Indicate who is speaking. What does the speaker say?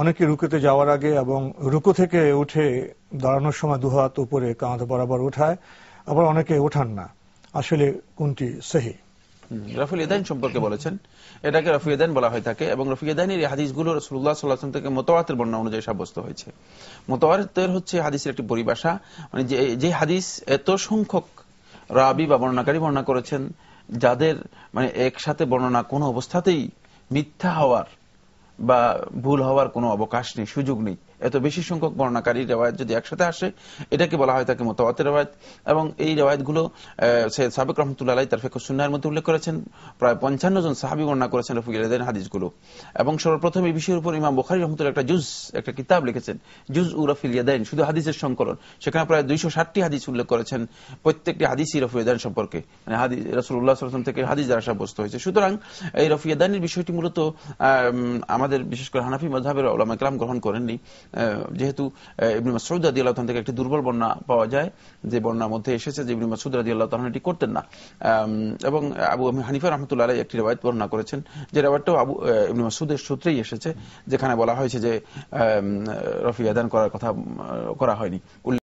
Speaker 1: অনেকে রুকুতে যাওয়ার আগে এবং রুকু থেকে উঠে দাঁড়ানোর সময় দুহাত উপরে কাঁধ বরাবর উঠায় আবার অনেকে ওঠান না আসলে কোনটি সেহী
Speaker 2: রাফুল ইদাইন সম্পর্কে বলেছেন এটাকে রফি ইদান বলা হয়ে থাকে এবং রফি ইদাইনের এই হাদিসগুলো রসুল্লাহ সাল্লাহাম থেকে মোতোয়াতের বর্ণনা অনুযায়ী সাব্যস্ত হয়েছে মোতোয়াতের হচ্ছে হাদিসের একটি পরিভাষা মানে যে হাদিস এত সংখ্যক রাবি বা বর্ণনাকারী বর্ণনা করেছেন যাদের মানে একসাথে বর্ণনা কোনো অবস্থাতেই মিথ্যা হওয়ার বা ভুল হওয়ার কোনো অবকাশ নেই সুযোগ নেই এত বেশি সংখ্যক বর্ণাকারী রেওয়ায়ত যদি একসাথে আসে এটাকে বলা হয় তাকে মোতাবাতের রেওয়ায়ত এবং এই রেওয়ায়ত গুলো সাবেক রহমতুল্লাহ তার ফেকর সুন্নার মধ্যে উল্লেখ করেছেন প্রায় পঞ্চান্ন জন সাহাবি বর্ণনা করেছেন রফিকের হাদিস গুলো এবং সর্বপ্রথম এই বিষয়ের উপর ইমাম বোখারি রহমতুল্লাহ একটা জুজ একটা কিতাব লিখেছেন জুজ উ রফিল ইয়াদাইন শুধু হাদিসের সংকলন সেখানে প্রায় দুইশো ষাটটি হাদিস উল্লেখ করেছেন প্রত্যেকটি হাদিসই রফিয়াদান সম্পর্কে মানে হাদিস রসুল্লাহ থেকে হাদিস দ্বারা সাব্যস্ত হয়েছে সুতরাং এই রফিয়াদানের বিষয়টি মূলত আমাদের আমাদের বিশেষ করে হানাফি মজাহের ওলামা ইকরাম গ্রহণ করেননি যেহেতু ইবনি মাসুদ রাজি আল্লাহ থেকে একটি দুর্বল বন্যা পাওয়া যায় যে বন্যার মধ্যে এসেছে যে ইবনি মাসুদ রাজি আল্লাহ এটি করতেন না এবং আবু হানিফা রহমতুল্লাহ একটি রেবায়ত বর্ণনা করেছেন যে রেবায়তটাও আবু ইবনি মাসুদের সূত্রেই এসেছে যেখানে বলা হয়েছে যে রফি আদান করার কথা করা হয়নি